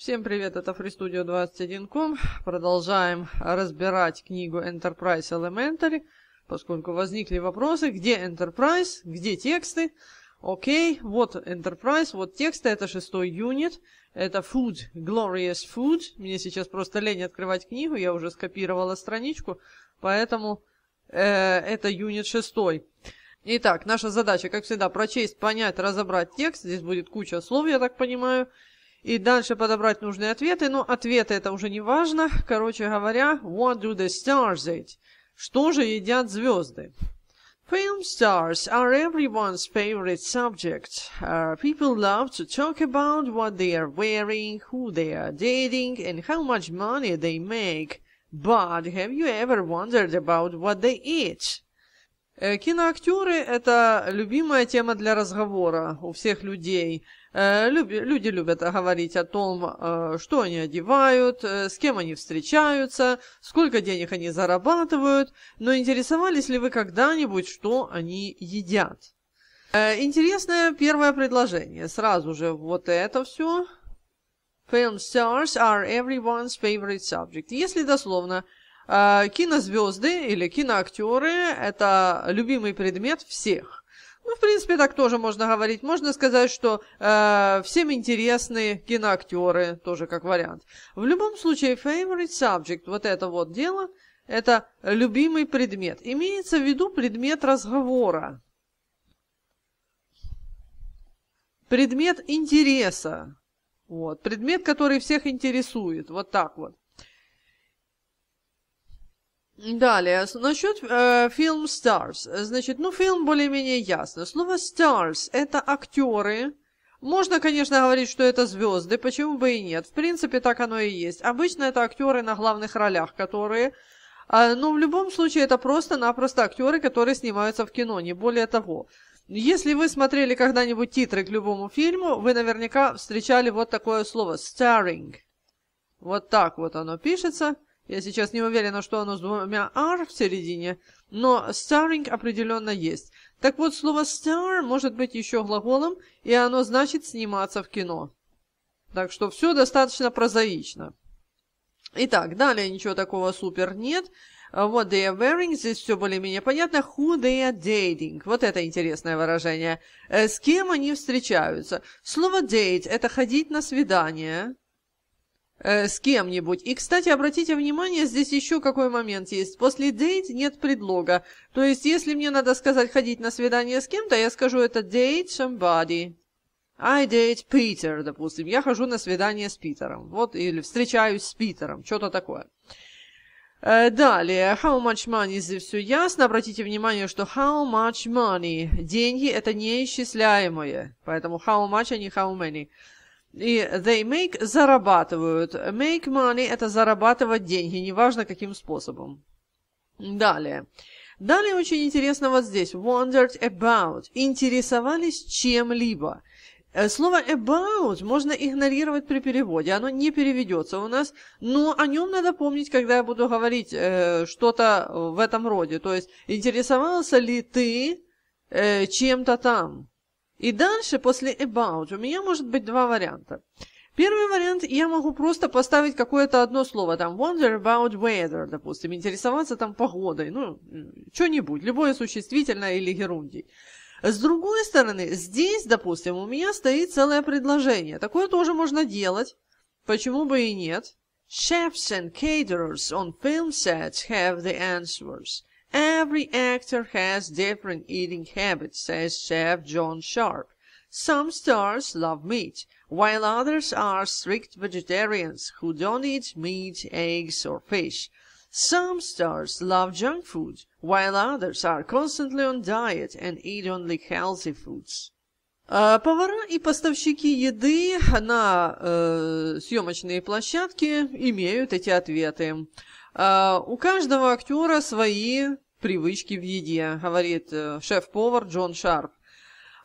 Всем привет, это FreeStudio21.com. Продолжаем разбирать книгу Enterprise Elementary, поскольку возникли вопросы, где Enterprise, где тексты. Окей, вот Enterprise, вот тексты, это шестой юнит, это Food, Glorious Food. Мне сейчас просто лень открывать книгу, я уже скопировала страничку, поэтому э, это юнит шестой. Итак, наша задача, как всегда, прочесть, понять, разобрать текст. Здесь будет куча слов, я так понимаю и дальше подобрать нужные ответы, но ответы это уже не важно. Короче говоря, what do the stars eat? Что же едят звезды? Film stars are everyone's favorite subject. Uh, people love to talk about what they are wearing, who they are dating, and how much money they make. But have you ever wondered about what they eat? Киноактеры – это любимая тема для разговора у всех людей – Э, люди любят говорить о том, э, что они одевают, э, с кем они встречаются, сколько денег они зарабатывают, но интересовались ли вы когда-нибудь, что они едят? Интересное первое предложение. Сразу же вот это все. Film stars are everyone's favorite subject. Если дословно, кинозвезды или киноактеры – это любимый предмет всех. Ну, в принципе, так тоже можно говорить. Можно сказать, что э, всем интересны киноактеры, тоже как вариант. В любом случае, favorite subject, вот это вот дело, это любимый предмет. Имеется в виду предмет разговора. Предмет интереса. Вот. Предмет, который всех интересует. Вот так вот. Далее, насчет э, фильм Stars. Значит, ну, фильм более-менее ясно. Слово Stars – это актеры. Можно, конечно, говорить, что это звезды, почему бы и нет. В принципе, так оно и есть. Обычно это актеры на главных ролях, которые... Э, ну, в любом случае, это просто-напросто актеры, которые снимаются в кино, не более того. Если вы смотрели когда-нибудь титры к любому фильму, вы наверняка встречали вот такое слово – starring. Вот так вот оно пишется – я сейчас не уверена, что оно с двумя «р» в середине, но «starring» определенно есть. Так вот, слово «star» может быть еще глаголом, и оно значит «сниматься в кино». Так что все достаточно прозаично. Итак, далее ничего такого супер нет. What they are wearing, здесь все более-менее понятно. Who they are dating, вот это интересное выражение. «Э, с кем они встречаются. Слово date – это ходить на свидание э, с кем-нибудь. И, кстати, обратите внимание, здесь еще какой момент есть. После date нет предлога. То есть, если мне надо сказать ходить на свидание с кем-то, я скажу это date somebody. I date Peter, допустим. Я хожу на свидание с Питером. Вот, или встречаюсь с Питером. Что-то такое. Э, далее, how much money, здесь все ясно. Обратите внимание, что how much money, деньги это неисчисляемые, поэтому how much, а не how many. И they make – зарабатывают. Make money – это зарабатывать деньги, неважно каким способом. Далее. Далее очень интересно вот здесь. Wondered about. Интересовались чем-либо. Э, слово about можно игнорировать при переводе, оно не переведется у нас, но о нем надо помнить, когда я буду говорить э, что-то в этом роде. То есть, интересовался ли ты э, чем-то там? И дальше, после about, у меня может быть два варианта. Первый вариант, я могу просто поставить какое-то одно слово, там, wonder about weather, допустим, интересоваться там погодой, ну, что-нибудь, любое существительное или герундий. С другой стороны, здесь, допустим, у меня стоит целое предложение. Такое тоже можно делать, почему бы и нет. Chefs and caterers on film sets have the answers. Every actor has different eating habits, says Chef John Sharp. Some stars love meat, while others are strict vegetarians who don't eat meat, eggs, or fish. Some stars love junk food, while others are constantly on diet and eat only healthy foods. Повара и поставщики еды на э, съемочные площадки имеют эти ответы. А, у каждого актера свои привычки в еде, говорит э, шеф-повар Джон Шарп.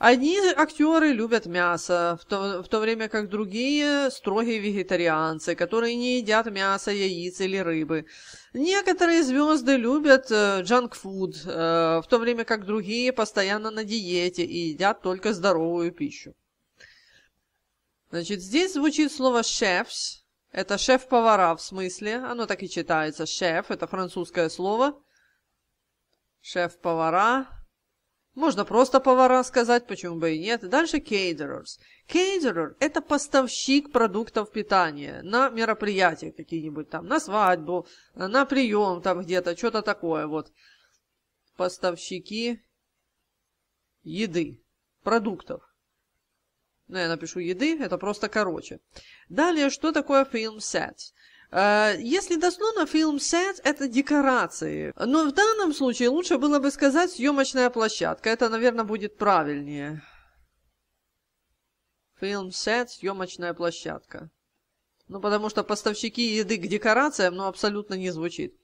Одни актеры любят мясо, в то, в то время как другие – строгие вегетарианцы, которые не едят мясо, яиц или рыбы. Некоторые звезды любят джанкфуд, э, э, в то время как другие постоянно на диете и едят только здоровую пищу. Значит, здесь звучит слово «шефс», это шеф-повара, в смысле? Оно так и читается. Шеф – это французское слово. Шеф-повара. Можно просто повара сказать, почему бы и нет. Дальше кейдерерс. Кейдерер это поставщик продуктов питания на мероприятия какие-нибудь там, на свадьбу, на прием там где-то, что-то такое вот. Поставщики еды, продуктов ну, я напишу еды, это просто короче. Далее, что такое фильм set? Э, если дословно, фильм set – это декорации. Но в данном случае лучше было бы сказать съемочная площадка. Это, наверное, будет правильнее. Фильм set – съемочная площадка. Ну, потому что поставщики еды к декорациям, ну, абсолютно не звучит.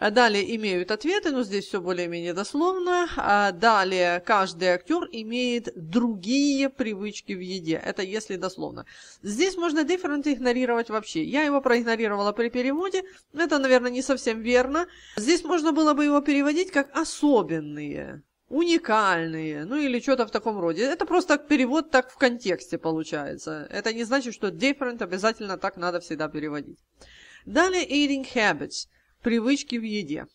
А далее имеют ответы, но здесь все более-менее дословно. А далее каждый актер имеет другие привычки в еде. Это если дословно. Здесь можно different игнорировать вообще. Я его проигнорировала при переводе. Это, наверное, не совсем верно. Здесь можно было бы его переводить как «особенные» уникальные, ну или что-то в таком роде. Это просто перевод так в контексте получается. Это не значит, что different обязательно так надо всегда переводить. Далее eating habits. Привычки в еде.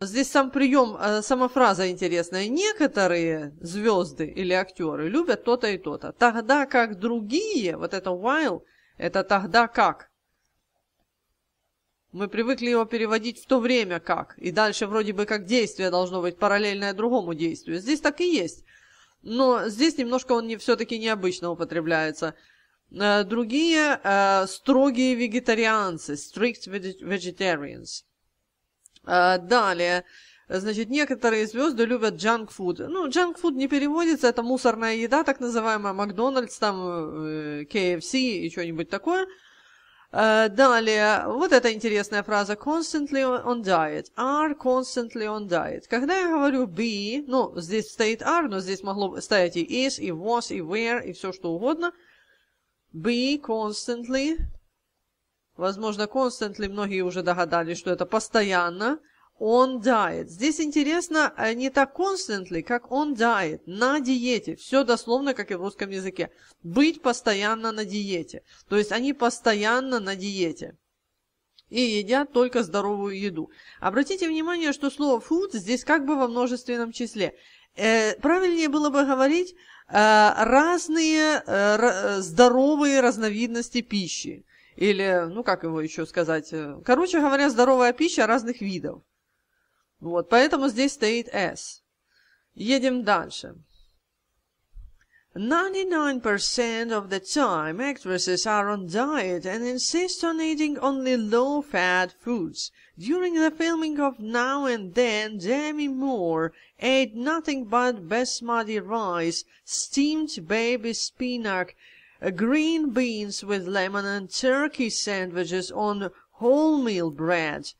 Здесь сам прием, э, сама фраза интересная. Некоторые звезды или актеры любят то-то и то-то, тогда как другие, вот это while, это тогда как. Мы привыкли его переводить в то время как, и дальше вроде бы как действие должно быть параллельное другому действию. Здесь так и есть. Но здесь немножко он не, все-таки необычно употребляется. Э, другие э, строгие вегетарианцы, strict vegetarians. Э, далее, значит, некоторые звезды любят junk food. Ну, junk food не переводится, это мусорная еда, так называемая, Макдональдс, там, KFC и что-нибудь такое. далее, вот эта интересная фраза constantly on diet, are constantly on diet. Когда я говорю be, ну, здесь стоит are, но здесь могло стоять и is, и was, и where, и все что угодно – be constantly. Возможно, constantly многие уже догадались, что это постоянно. Он diet. Здесь интересно э, не так constantly, как он diet, на диете. Все дословно, как и в русском языке. Быть постоянно на диете. То есть они постоянно на диете и едят только здоровую еду. Обратите внимание, что слово food здесь как бы во множественном числе. Э, правильнее было бы говорить Э, разные э, здоровые разновидности пищи. Или, ну как его еще сказать, э, короче говоря, здоровая пища разных видов. Вот, поэтому здесь стоит S. Едем дальше. 99% of the time, actresses are on diet and insist on eating only low-fat foods. During the filming of Now and Then, Demi Moore ate nothing but basmati rice, steamed baby spinach, uh, green beans with lemon and turkey sandwiches on wholemeal bread.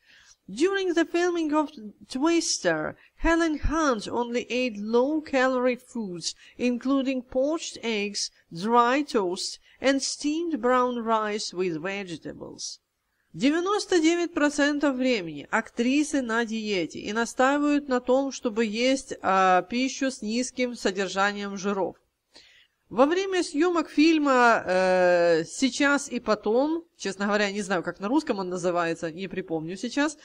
During the filming of Twister, Helen Hunt only ate low-calorie foods including poached eggs, dry toast, and steamed brown rice with vegetables. 99% времени актрисы на диете и настаивают на том, чтобы есть э, пищу с низким содержанием жиров. Во время съемок фильма э, «Сейчас и потом», честно говоря, не знаю, как на русском он называется, не припомню сейчас,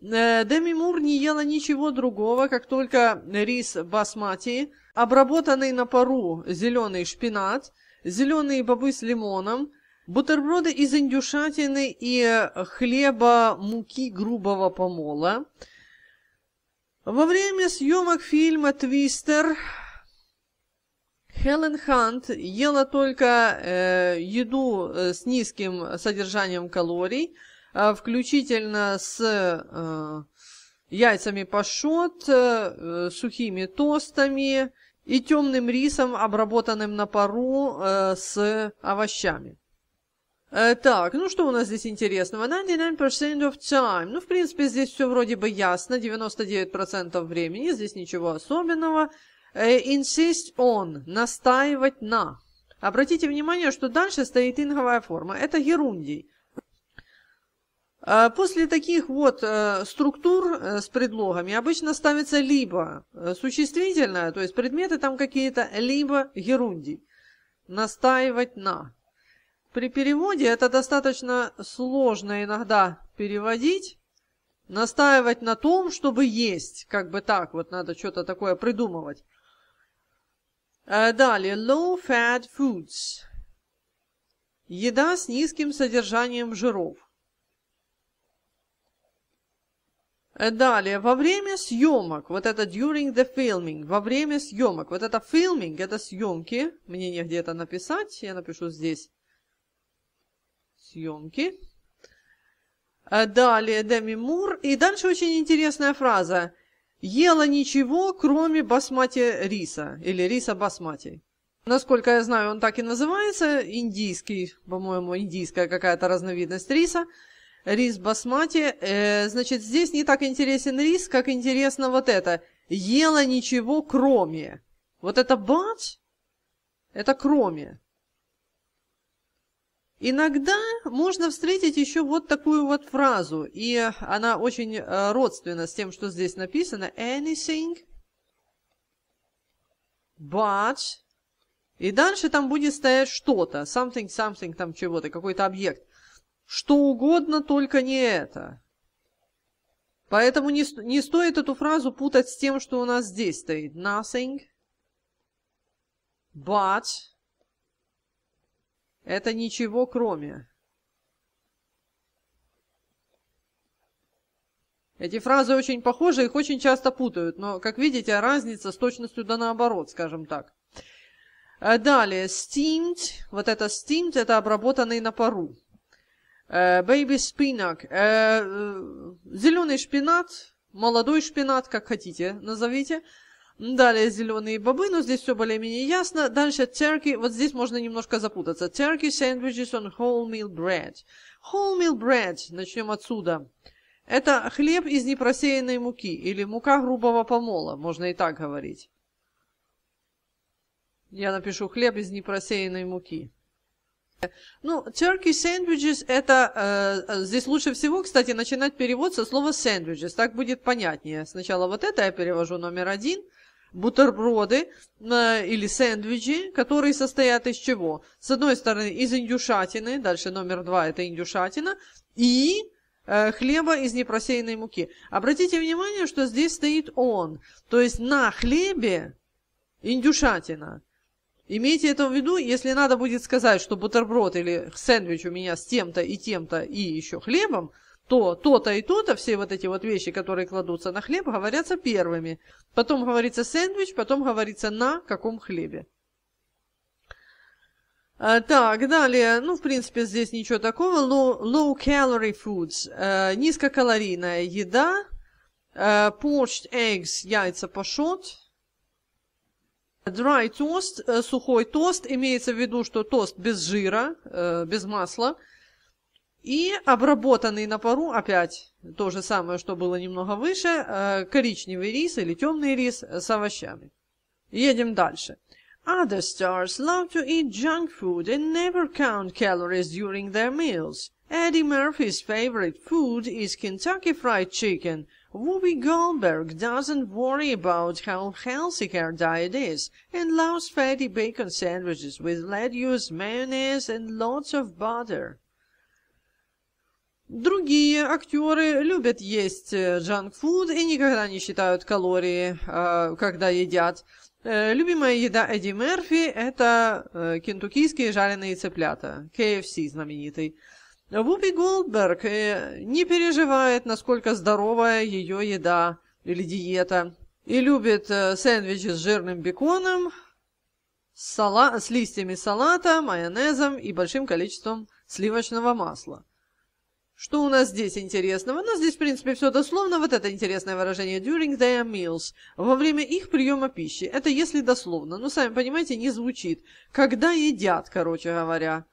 э, Деми Мур не ела ничего другого, как только рис басмати, обработанный на пару зеленый шпинат, зеленые бобы с лимоном, бутерброды из индюшатины и хлеба муки грубого помола. Во время съемок фильма «Твистер» Хелен Хант ела только э, еду э, с низким содержанием калорий, а включительно с э, яйцами пашот, э, сухими тостами и темным рисом, обработанным на пару э, с овощами. Э, так, ну что у нас здесь интересного? 99% of time. Ну, в принципе, здесь все вроде бы ясно. 99% времени, здесь ничего особенного insist э, on, настаивать на. Обратите внимание, что дальше стоит инговая форма. Это герундий. Э, после таких вот э, структур с предлогами обычно ставится либо существительное, то есть предметы там какие-то, либо герундий. Настаивать на. При переводе это достаточно сложно иногда переводить. Настаивать на том, чтобы есть, как бы так, вот надо что-то такое придумывать. Э, далее, low-fat foods. Еда с низким содержанием жиров. Э, далее, во время съемок, вот это during the filming, во время съемок, вот это filming, это съемки, мне негде это написать, я напишу здесь, съемки. Э, далее, Деми Мур, и дальше очень интересная фраза – ела ничего, кроме басмати риса или риса басмати. Насколько я знаю, он так и называется, индийский, по-моему, индийская какая-то разновидность риса. Рис басмати. Э, значит, здесь не так интересен рис, как интересно вот это. Ела ничего, кроме. Вот это бач, это кроме. Иногда можно встретить еще вот такую вот фразу, и она очень э, родственна с тем, что здесь написано. Anything but... И дальше там будет стоять что-то. Something, something, там чего-то, какой-то объект. Что угодно, только не это. Поэтому не, не стоит эту фразу путать с тем, что у нас здесь стоит. Nothing but это ничего кроме. Эти фразы очень похожи, их очень часто путают, но, как видите, разница с точностью да наоборот, скажем так. Э, далее, steamed, вот это steamed, это обработанный на пару. Э, baby spinach, э, зеленый шпинат, молодой шпинат, как хотите, назовите. Далее зеленые бобы, но здесь все более-менее ясно. Дальше turkey, вот здесь можно немножко запутаться. Turkey sandwiches on wholemeal bread. Wholemeal bread, начнем отсюда. Это хлеб из непросеянной муки или мука грубого помола, можно и так говорить. Я напишу хлеб из непросеянной муки. Ну, turkey sandwiches это... Э, здесь лучше всего, кстати, начинать перевод со слова sandwiches. Так будет понятнее. Сначала вот это я перевожу номер один – бутерброды э, или сэндвичи, которые состоят из чего? С одной стороны, из индюшатины, дальше номер два – это индюшатина, и э, хлеба из непросеянной муки. Обратите внимание, что здесь стоит «он», то есть на хлебе индюшатина. Имейте это в виду, если надо будет сказать, что бутерброд или сэндвич у меня с тем-то и тем-то и еще хлебом – то, то-то и то-то, все вот эти вот вещи, которые кладутся на хлеб, говорятся первыми. Потом говорится сэндвич, потом говорится на каком хлебе. А, так, далее, ну, в принципе, здесь ничего такого. Low, low calorie foods, э, низкокалорийная еда, э, poached eggs, яйца пашот, dry toast, э, сухой тост, имеется в виду, что тост без жира, без масла – и обработанный на пару, опять то же самое, что было немного выше, коричневый рис или темный рис с овощами. Едем дальше. Other stars love to eat junk food and never count calories during their meals. Eddie Murphy's favorite food is Kentucky Fried Chicken. Whoopi Goldberg doesn't worry about how healthy her diet is and loves fatty bacon sandwiches with lettuce, mayonnaise, and lots of butter. Другие актеры любят есть джанкфуд э, и никогда не считают калории, э, когда едят. Э, любимая еда Эдди Мерфи – это кентуккийские жареные цыплята, KFC знаменитый. Вупи Голдберг не переживает, насколько здоровая ее еда или диета, и любит сэндвичи с жирным беконом, с, сала... с листьями салата, майонезом и большим количеством сливочного масла. Что у нас здесь интересного? У нас здесь, в принципе, все дословно. Вот это интересное выражение «during their meals» — во время их приема пищи. Это если дословно, но, ну, сами понимаете, не звучит. Когда едят, короче говоря.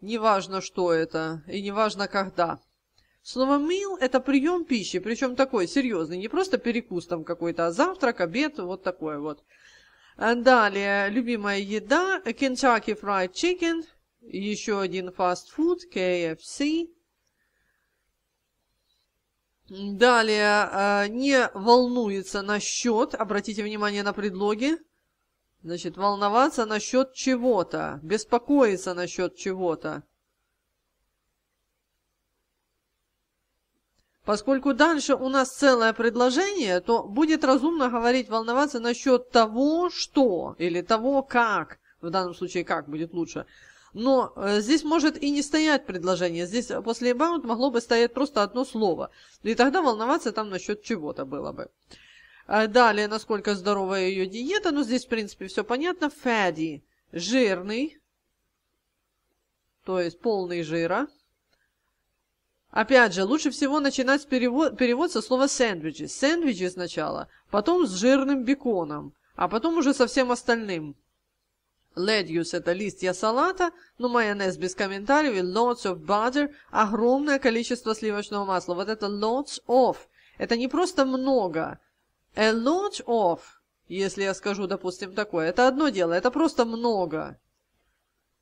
Неважно, что это, и неважно, когда. Слово «meal» — это прием пищи, причем такой серьезный, не просто перекус там какой-то, а завтрак, обед, вот такое вот. А далее, любимая еда — Kentucky Fried Chicken — еще один фастфуд, KFC. Далее, а, не волнуется насчет. обратите внимание на предлоги. Значит, волноваться насчет чего-то, беспокоиться насчет чего-то. Поскольку дальше у нас целое предложение, то будет разумно говорить волноваться насчет того, что, или того, как, в данном случае как будет лучше, но э, здесь может и не стоять предложение. Здесь э, после «about» могло бы стоять просто одно слово. Ну и тогда волноваться там насчет чего-то было бы. А далее, насколько здоровая ее диета. Ну, здесь, в принципе, все понятно. Fatty – жирный, то есть полный жира. Опять же, лучше всего начинать перевод, перевод со слова «сэндвичи». Сэндвичи сначала, потом с жирным беконом, а потом уже со всем остальным. Ледьюс – это листья салата, но майонез без комментариев, lots of butter, огромное количество сливочного масла. Вот это lots of. Это не просто много. A lot of, если я скажу, допустим, такое, это одно дело, это просто много.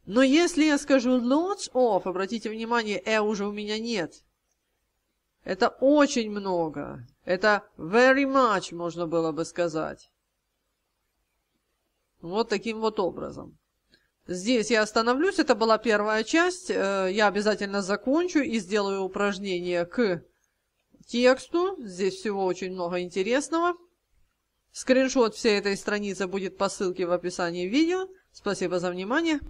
Но если я скажу lots of, обратите внимание, э уже у меня нет. Это очень много. Это very much, можно было бы сказать. Вот таким вот образом. Здесь я остановлюсь, это была первая часть. Э, я обязательно закончу и сделаю упражнение к тексту. Здесь всего очень много интересного. Скриншот всей этой страницы будет по ссылке в описании видео. Спасибо за внимание.